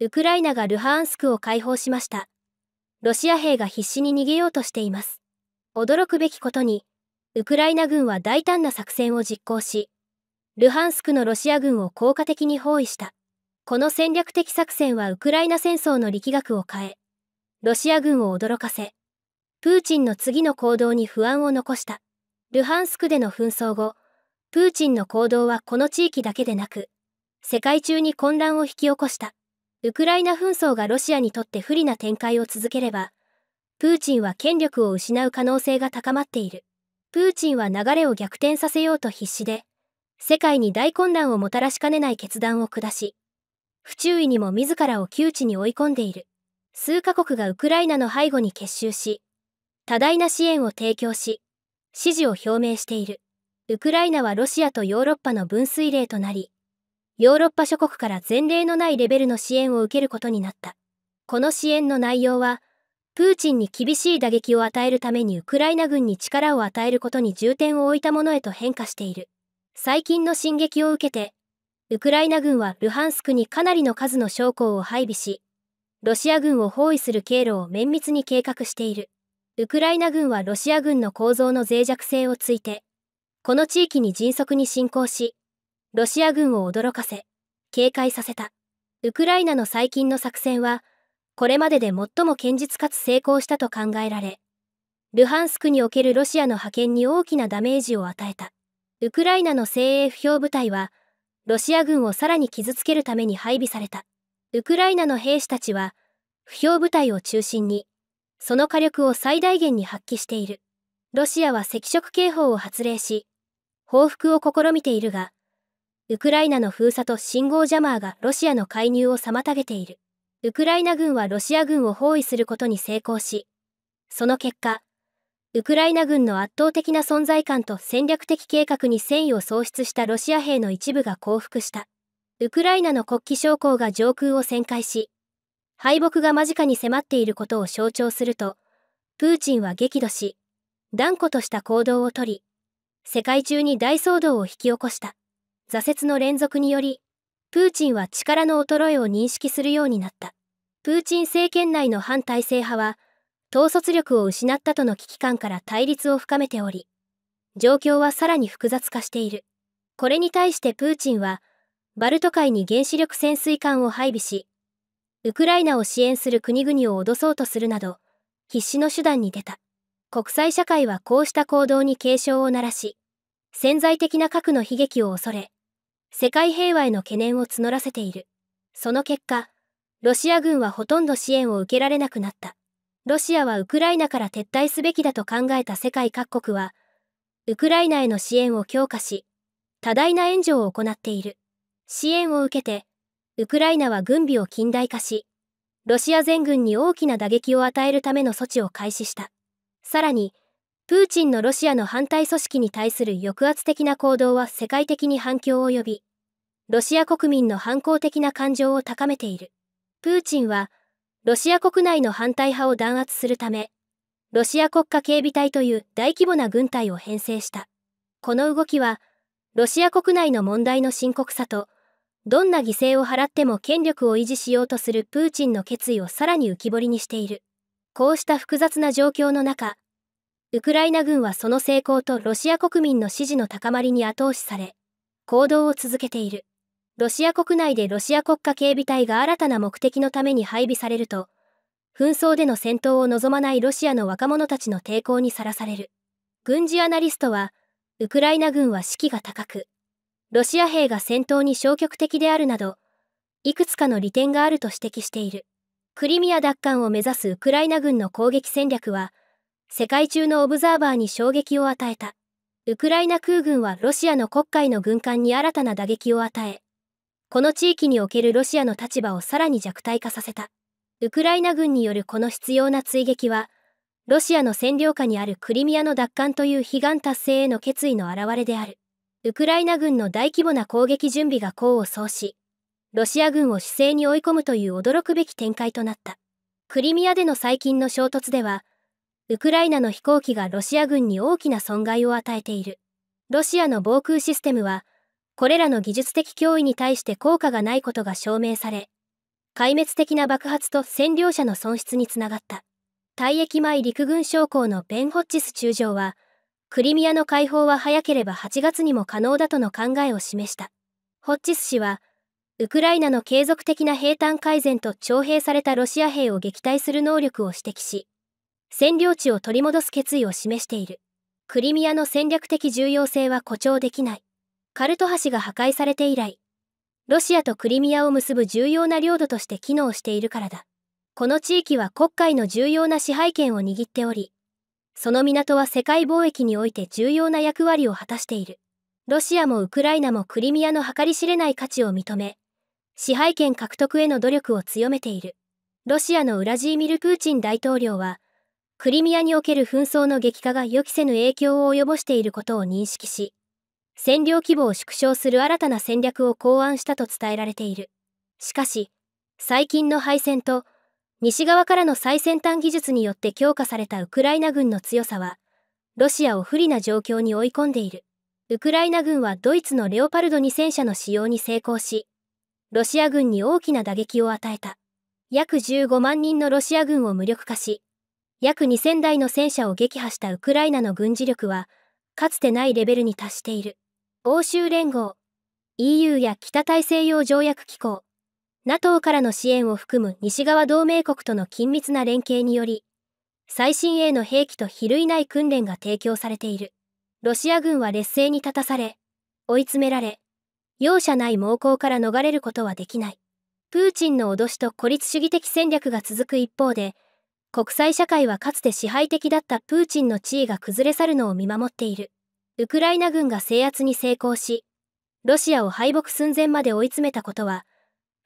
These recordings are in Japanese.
ウクライナがルハンスクを解放しました。ロシア兵が必死に逃げようとしています。驚くべきことに、ウクライナ軍は大胆な作戦を実行し、ルハンスクのロシア軍を効果的に包囲した。この戦略的作戦はウクライナ戦争の力学を変え、ロシア軍を驚かせ、プーチンの次の行動に不安を残した。ルハンスクでの紛争後、プーチンの行動はこの地域だけでなく、世界中に混乱を引き起こした。ウクライナ紛争がロシアにとって不利な展開を続ければ、プーチンは権力を失う可能性が高まっている。プーチンは流れを逆転させようと必死で、世界に大混乱をもたらしかねない決断を下し、不注意にも自らを窮地に追い込んでいる。数カ国がウクライナの背後に結集し、多大な支援を提供し、支持を表明している。ウクライナはロシアとヨーロッパの分水嶺となり、ヨーロッパ諸国から前例のないレベルの支援を受けることになった。この支援の内容は、プーチンに厳しい打撃を与えるためにウクライナ軍に力を与えることに重点を置いたものへと変化している。最近の進撃を受けて、ウクライナ軍はルハンスクにかなりの数の将校を配備し、ロシア軍を包囲する経路を綿密に計画している。ウクライナ軍はロシア軍の構造の脆弱性をついて、この地域に迅速に侵攻し、ロシア軍を驚かせ、警戒させた。ウクライナの最近の作戦は、これまでで最も堅実かつ成功したと考えられ、ルハンスクにおけるロシアの派遣に大きなダメージを与えた。ウクライナの精鋭不評部隊は、ロシア軍をさらに傷つけるために配備された。ウクライナの兵士たちは、不評部隊を中心に、その火力を最大限に発揮している。ロシアは赤色警報を発令し、報復を試みているが、ウクライナの封鎖と信号ジャマーがロシアの介入を妨げている。ウクライナ軍はロシア軍を包囲することに成功し、その結果、ウクライナ軍の圧倒的な存在感と戦略的計画に戦意を喪失したロシア兵の一部が降伏した。ウクライナの国旗将校が上空を旋回し、敗北が間近に迫っていることを象徴すると、プーチンは激怒し、断固とした行動をとり、世界中に大騒動を引き起こした。挫折の連続により、プーチンは力の衰えを認識するようになった。プーチン政権内の反体制派は、統率力を失ったとの危機感から対立を深めており、状況はさらに複雑化している。これに対してプーチンは、バルト海に原子力潜水艦を配備し、ウクライナを支援する国々を脅そうとするなど、必死の手段に出た。国際社会はこうした行動に警鐘を鳴らし、潜在的な核の悲劇を恐れ、世界平和への懸念を募らせている。その結果、ロシア軍はほとんど支援を受けられなくなった。ロシアはウクライナから撤退すべきだと考えた世界各国は、ウクライナへの支援を強化し、多大な援助を行っている。支援を受けて、ウクライナは軍備を近代化し、ロシア全軍に大きな打撃を与えるための措置を開始した。さらに、プーチンのロシアの反対組織に対する抑圧的な行動は世界的に反響を呼び、ロシア国民の反抗的な感情を高めている。プーチンは、ロシア国内の反対派を弾圧するため、ロシア国家警備隊という大規模な軍隊を編成した。この動きは、ロシア国内の問題の深刻さと、どんな犠牲を払っても権力を維持しようとするプーチンの決意をさらに浮き彫りにしている。こうした複雑な状況の中、ウクライナ軍はその成功とロシア国民の支持の高まりに後押しされ、行動を続けている。ロシア国内でロシア国家警備隊が新たな目的のために配備されると、紛争での戦闘を望まないロシアの若者たちの抵抗にさらされる。軍事アナリストは、ウクライナ軍は士気が高く、ロシア兵が戦闘に消極的であるなど、いくつかの利点があると指摘している。クリミア奪還を目指すウクライナ軍の攻撃戦略は、世界中のオブザーバーに衝撃を与えた。ウクライナ空軍はロシアの黒海の軍艦に新たな打撃を与え、この地域におけるロシアの立場をさらに弱体化させた。ウクライナ軍によるこの必要な追撃は、ロシアの占領下にあるクリミアの奪還という悲願達成への決意の表れである。ウクライナ軍の大規模な攻撃準備が功を奏し、ロシア軍を姿勢に追い込むという驚くべき展開となった。クリミアでの最近の衝突では、ウクライナの飛行機がロシア軍に大きな損害を与えている。ロシアの防空システムは、これらの技術的脅威に対して効果がないことが証明され、壊滅的な爆発と占領者の損失につながった。退役前陸軍将校のベン・ホッチス中将は、クリミアの解放は早ければ8月にも可能だとの考えを示した。ホッチス氏は、ウクライナの継続的な兵站改善と徴兵されたロシア兵を撃退する能力を指摘し、占領地を取り戻す決意を示している。クリミアの戦略的重要性は誇張できない。カルト橋が破壊されて以来、ロシアとクリミアを結ぶ重要な領土として機能しているからだ。この地域は国会の重要な支配権を握っており、その港は世界貿易において重要な役割を果たしている。ロシアもウクライナもクリミアの計り知れない価値を認め、支配権獲得への努力を強めている。ロシアのウラジーミル・プーチン大統領は、クリミアにおける紛争の激化が予期せぬ影響を及ぼしていることを認識し、占領規模を縮小する新たな戦略を考案したと伝えられている。しかし、最近の敗戦と、西側からの最先端技術によって強化されたウクライナ軍の強さは、ロシアを不利な状況に追い込んでいる。ウクライナ軍はドイツのレオパルド2戦車の使用に成功し、ロシア軍に大きな打撃を与えた。約15万人のロシア軍を無力化し、約2000台の戦車を撃破したウクライナの軍事力は、かつてないレベルに達している。欧州連合、EU や北大西洋条約機構、NATO からの支援を含む西側同盟国との緊密な連携により、最新鋭の兵器と比類ない訓練が提供されている。ロシア軍は劣勢に立たされ、追い詰められ、容赦ない猛攻から逃れることはできない。プーチンの脅しと孤立主義的戦略が続く一方で、国際社会はかつて支配的だったプーチンの地位が崩れ去るのを見守っている。ウクライナ軍が制圧に成功し、ロシアを敗北寸前まで追い詰めたことは、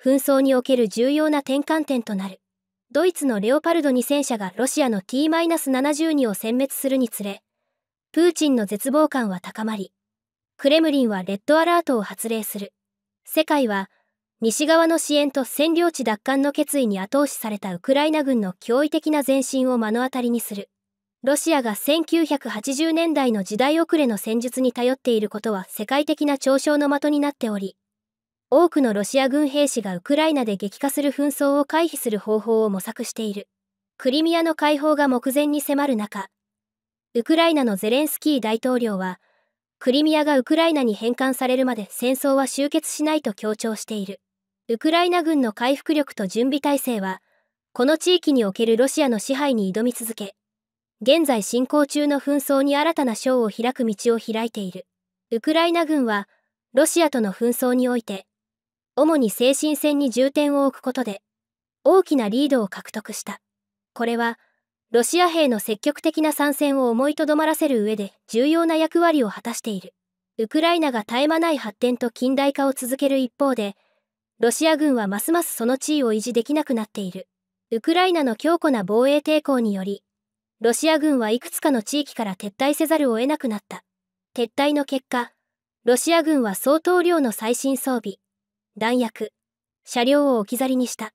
紛争における重要な転換点となる。ドイツのレオパルド2戦車がロシアの T-72 を殲滅するにつれ、プーチンの絶望感は高まり、クレムリンはレッドアラートを発令する。世界は、西側の支援と占領地奪還の決意に後押しされたウクライナ軍の驚異的な前進を目の当たりにする。ロシアが1980年代の時代遅れの戦術に頼っていることは世界的な嘲笑の的になっており、多くのロシア軍兵士がウクライナで激化する紛争を回避する方法を模索している。クリミアの解放が目前に迫る中、ウクライナのゼレンスキー大統領は、クリミアがウクライナに返還されるまで戦争は終結しないと強調している。ウクライナ軍の回復力と準備体制は、この地域におけるロシアの支配に挑み続け、現在進行中の紛争に新たな章を開く道を開いている。ウクライナ軍は、ロシアとの紛争において、主に精神戦に重点を置くことで、大きなリードを獲得した。これは、ロシア兵の積極的な参戦を思いとどまらせる上で重要な役割を果たしている。ウクライナが絶え間ない発展と近代化を続ける一方で、ロシア軍はますますその地位を維持できなくなっている。ウクライナの強固な防衛抵抗により、ロシア軍はいくつかの地域から撤退せざるを得なくなった。撤退の結果、ロシア軍は相当量の最新装備、弾薬、車両を置き去りにした。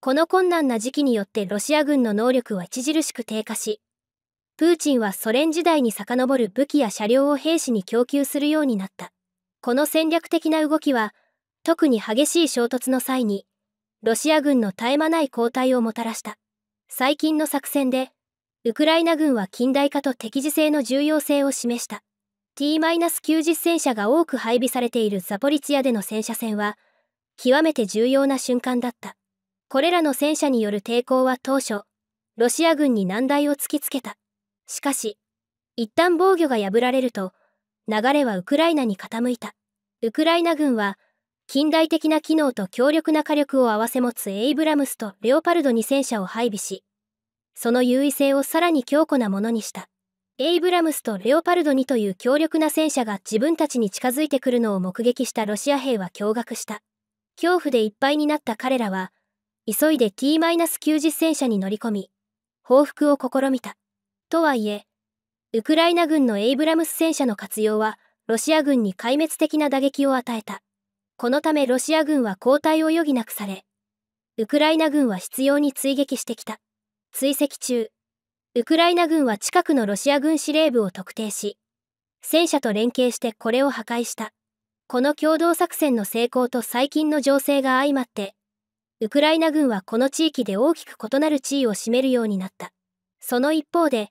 この困難な時期によってロシア軍の能力は著しく低下し、プーチンはソ連時代に遡る武器や車両を兵士に供給するようになった。この戦略的な動きは、特に激しい衝突の際に、ロシア軍の絶え間ない後退をもたらした。最近の作戦で、ウクライナ軍は近代化と敵時性の重要性を示した。T-90 戦車が多く配備されているザポリツィアでの戦車戦は、極めて重要な瞬間だった。これらの戦車による抵抗は当初、ロシア軍に難題を突きつけた。しかし、一旦防御が破られると、流れはウクライナに傾いた。ウクライナ軍は、近代的な機能と強力な火力を併せ持つエイブラムスとレオパルド2戦車を配備し、その優位性をさらに強固なものにした。エイブラムスとレオパルド2という強力な戦車が自分たちに近づいてくるのを目撃したロシア兵は驚愕した。恐怖でいっぱいになった彼らは、急いで T-90 戦車に乗り込み、報復を試みた。とはいえ、ウクライナ軍のエイブラムス戦車の活用は、ロシア軍に壊滅的な打撃を与えた。このためロシア軍は後退を余儀なくされ、ウクライナ軍は執拗に追撃してきた。追跡中、ウクライナ軍は近くのロシア軍司令部を特定し、戦車と連携してこれを破壊した。この共同作戦の成功と最近の情勢が相まって、ウクライナ軍はこの地域で大きく異なる地位を占めるようになった。その一方で、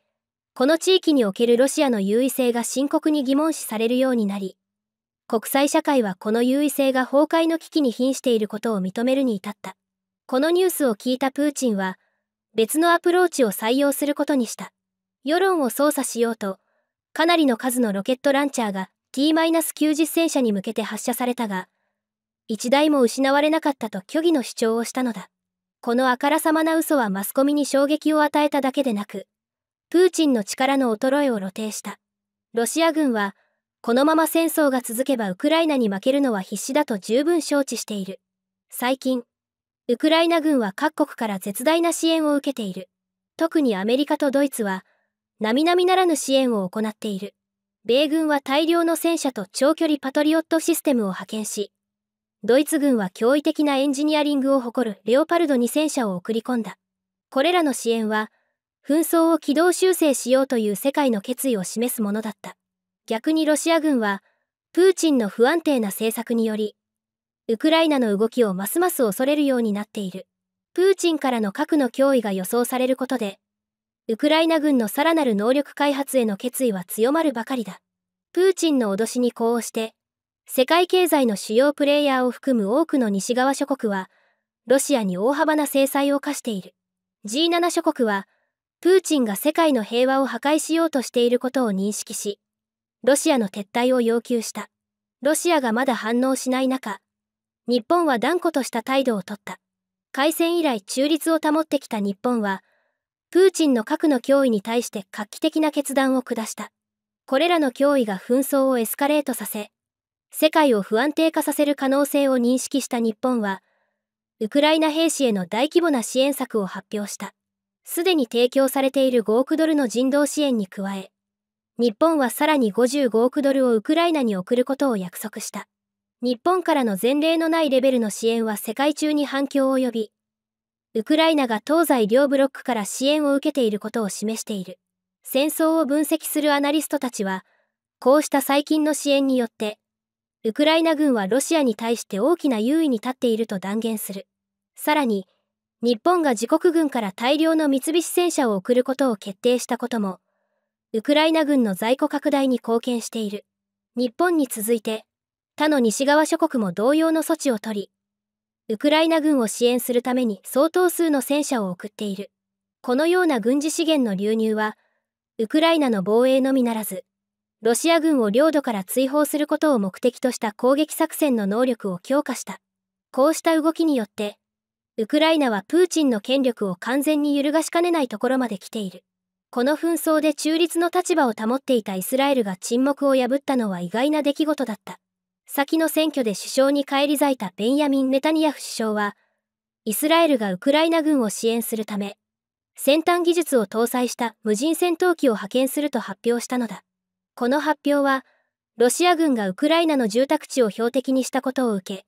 この地域におけるロシアの優位性が深刻に疑問視されるようになり、国際社会はこの優位性が崩壊の危機に瀕していることを認めるに至った。このニュースを聞いたプーチンは、別のアプローチを採用することにした。世論を操作しようと、かなりの数のロケットランチャーが T-90 戦車に向けて発射されたが、一台も失われなかったと虚偽の主張をしたのだ。このあからさまな嘘はマスコミに衝撃を与えただけでなく、プーチンの力の衰えを露呈した。ロシア軍は、このまま戦争が続けばウクライナに負けるのは必至だと十分承知している。最近、ウクライナ軍は各国から絶大な支援を受けている。特にアメリカとドイツは、並々ならぬ支援を行っている。米軍は大量の戦車と長距離パトリオットシステムを派遣し、ドイツ軍は驚異的なエンジニアリングを誇るレオパルド2戦車を送り込んだ。これらの支援は、紛争を軌道修正しようという世界の決意を示すものだった。逆にロシア軍は、プーチンの不安定な政策により、ウクライナの動きをますます恐れるようになっている。プーチンからの核の脅威が予想されることで、ウクライナ軍のさらなる能力開発への決意は強まるばかりだ。プーチンの脅しに呼応して、世界経済の主要プレイヤーを含む多くの西側諸国は、ロシアに大幅な制裁を課している。G7 諸国は、プーチンが世界の平和を破壊しようとしていることを認識し、ロシアの撤退を要求したロシアがまだ反応しない中日本は断固とした態度をとった開戦以来中立を保ってきた日本はプーチンの核の脅威に対して画期的な決断を下したこれらの脅威が紛争をエスカレートさせ世界を不安定化させる可能性を認識した日本はウクライナ兵士への大規模な支援策を発表したすでに提供されている5億ドルの人道支援に加え日本はさらに55億ドルをウクライナに送ることを約束した。日本からの前例のないレベルの支援は世界中に反響を呼び、ウクライナが東西両ブロックから支援を受けていることを示している。戦争を分析するアナリストたちは、こうした最近の支援によって、ウクライナ軍はロシアに対して大きな優位に立っていると断言する。さらに、日本が自国軍から大量の三菱戦車を送ることを決定したことも、ウクライナ軍の在庫拡大に貢献している。日本に続いて、他の西側諸国も同様の措置を取り、ウクライナ軍を支援するために相当数の戦車を送っている。このような軍事資源の流入は、ウクライナの防衛のみならず、ロシア軍を領土から追放することを目的とした攻撃作戦の能力を強化した。こうした動きによって、ウクライナはプーチンの権力を完全に揺るがしかねないところまで来ている。この紛争で中立の立場を保っていたイスラエルが沈黙を破ったのは意外な出来事だった。先の選挙で首相に返り咲いたベンヤミン・ネタニヤフ首相は、イスラエルがウクライナ軍を支援するため、先端技術を搭載した無人戦闘機を派遣すると発表したのだ。この発表は、ロシア軍がウクライナの住宅地を標的にしたことを受け、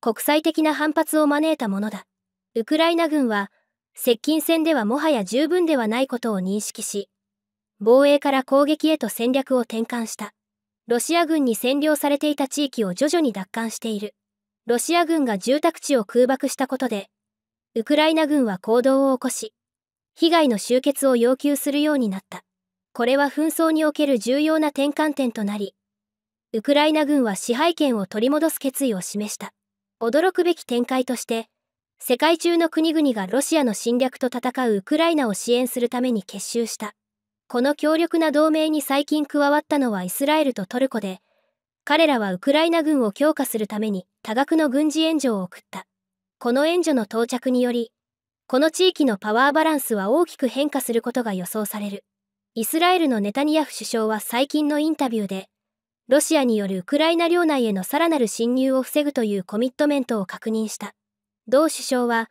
国際的な反発を招いたものだ。ウクライナ軍は、接近戦ではもはや十分ではないことを認識し、防衛から攻撃へと戦略を転換した。ロシア軍に占領されていた地域を徐々に奪還している。ロシア軍が住宅地を空爆したことで、ウクライナ軍は行動を起こし、被害の終結を要求するようになった。これは紛争における重要な転換点となり、ウクライナ軍は支配権を取り戻す決意を示した。驚くべき展開として、世界中の国々がロシアの侵略と戦うウクライナを支援するために結集した。この強力な同盟に最近加わったのはイスラエルとトルコで、彼らはウクライナ軍を強化するために多額の軍事援助を送った。この援助の到着により、この地域のパワーバランスは大きく変化することが予想される。イスラエルのネタニヤフ首相は最近のインタビューで、ロシアによるウクライナ領内へのさらなる侵入を防ぐというコミットメントを確認した。同首相は、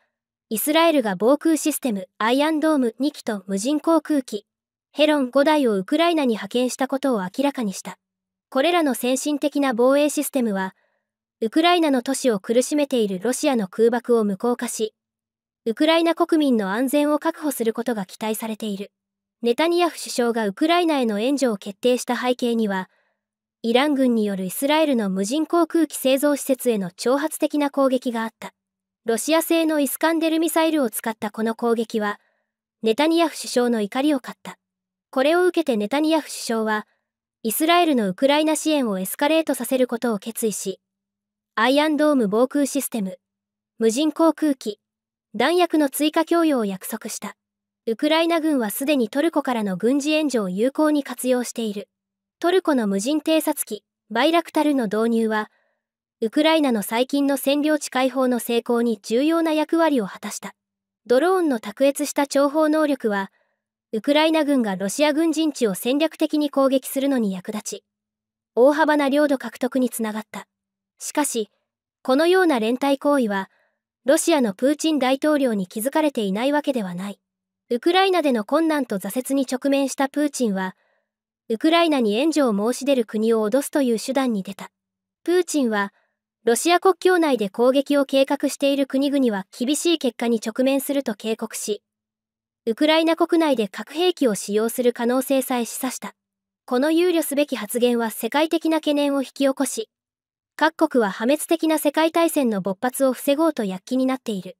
イスラエルが防空システムアイアンドーム2機と無人航空機ヘロン5台をウクライナに派遣したことを明らかにした。これらの先進的な防衛システムは、ウクライナの都市を苦しめているロシアの空爆を無効化し、ウクライナ国民の安全を確保することが期待されている。ネタニヤフ首相がウクライナへの援助を決定した背景には、イラン軍によるイスラエルの無人航空機製造施設への挑発的な攻撃があった。ロシア製のイスカンデルミサイルを使ったこの攻撃は、ネタニヤフ首相の怒りを買った。これを受けてネタニヤフ首相は、イスラエルのウクライナ支援をエスカレートさせることを決意し、アイアンドーム防空システム、無人航空機、弾薬の追加供与を約束した。ウクライナ軍はすでにトルコからの軍事援助を有効に活用している。トルコの無人偵察機、バイラクタルの導入は、ウクライナの最近の占領地解放の成功に重要な役割を果たした。ドローンの卓越した諜報能力は、ウクライナ軍がロシア軍陣地を戦略的に攻撃するのに役立ち、大幅な領土獲得につながった。しかし、このような連帯行為は、ロシアのプーチン大統領に気づかれていないわけではない。ウクライナでの困難と挫折に直面したプーチンは、ウクライナに援助を申し出る国を脅すという手段に出た。プーチンは、ロシア国境内で攻撃を計画している国々は厳しい結果に直面すると警告し、ウクライナ国内で核兵器を使用する可能性さえ示唆した。この憂慮すべき発言は世界的な懸念を引き起こし、各国は破滅的な世界大戦の勃発を防ごうと躍起になっている。